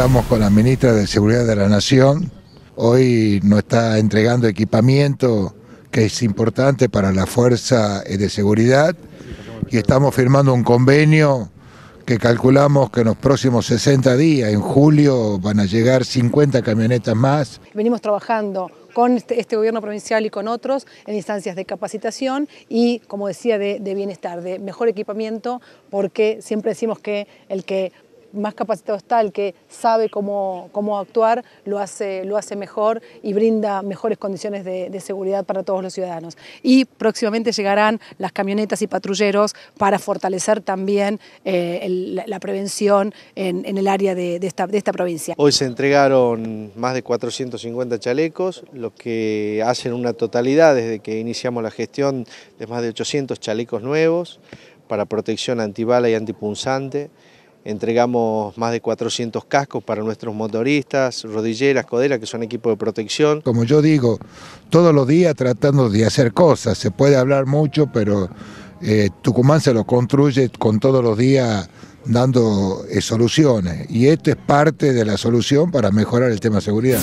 Estamos con la ministra de Seguridad de la Nación. Hoy nos está entregando equipamiento que es importante para la fuerza eh, de seguridad y estamos firmando un convenio que calculamos que en los próximos 60 días, en julio, van a llegar 50 camionetas más. Venimos trabajando con este, este, gobierno provincial y con otros en instancias de capacitación y, como decía, de, de bienestar, de mejor equipamiento, porque siempre decimos que el que más capacitado está, el que sabe cómo, actuar, lo hace, lo hace mejor y brinda mejores condiciones de, seguridad para todos los ciudadanos. Y próximamente llegarán las camionetas y patrulleros para fortalecer también eh, la prevención en, el área de, esta, de esta provincia. Hoy se entregaron más de 450 chalecos, lo que hacen una totalidad desde que iniciamos la gestión de más de 800 chalecos nuevos para protección antibala y antipunzante. Entregamos más de 400 cascos para nuestros motoristas, rodilleras, coderas, que son equipos de protección. Como yo digo, todos los días tratando de hacer cosas. Se puede hablar mucho, pero eh, Tucumán se lo construye con todos los días dando eh, soluciones. Y esto es parte de la solución para mejorar el tema de seguridad.